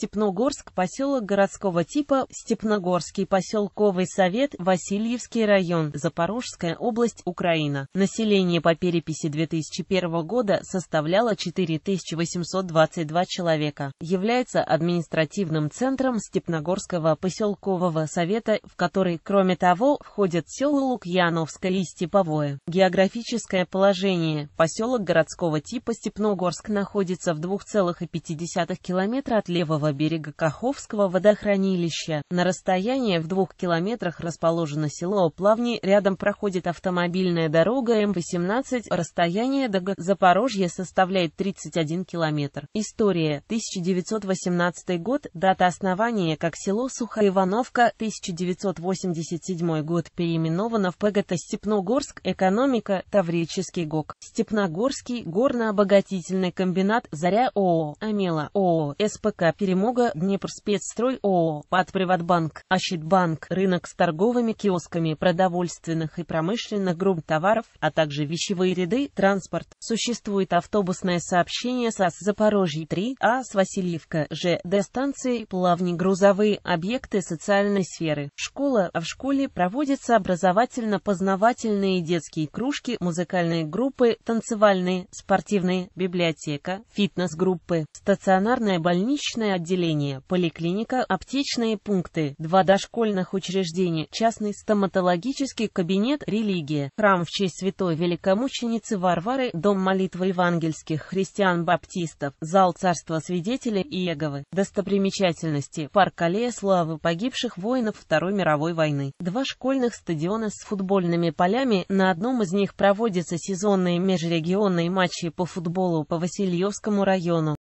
Степногорск, поселок городского типа, Степногорский поселковый совет, Васильевский район, Запорожская область, Украина. Население по переписи 2001 года составляло 4822 человека. Является административным центром Степногорского поселкового совета, в который, кроме того, входят села Лукьяновское и Степовое. Географическое положение. Поселок городского типа Степногорск находится в 2,5 километра от левого правого берега Каховского водохранилища. На расстоянии в двух километрах расположено село Плавни, рядом проходит автомобильная дорога М-18, расстояние до Запорожья составляет 31 километр. История. 1918 год, дата основания как село Сухоивановка, 1987 год, переименовано в ПГТ Степногорск, экономика, Таврический ГОК, Степногорский горно-обогатительный комбинат, Заря ООО, Амела ООО, СПК, переименовано Мога, Днепрспецстрой ООО, Патприватбанк, Ощетбанк, рынок с торговыми киосками продовольственных и промышленных групп товаров, а также вещевые ряды, транспорт. Существует автобусное сообщение САС Запорожье 3, А с Васильевка, ЖД станции, плавни грузовые объекты социальной сферы. Школа, а в школе проводятся образовательно-познавательные детские кружки, музыкальные группы, танцевальные, спортивные, библиотека, фитнес-группы, стационарная больничная отделение отделения, поликлиника, аптечные пункты, два дошкольных учреждения, частный стоматологический кабинет, религия, храм в честь святой великомученицы Варвары, дом молитвы евангельских христиан-баптистов, зал царства свидетелей Иеговы, достопримечательности, парк Аллея Славы погибших воинов Второй мировой войны, два школьных стадиона с футбольными полями, на одном из них проводятся сезонные межрегионные матчи по футболу по Васильевскому району.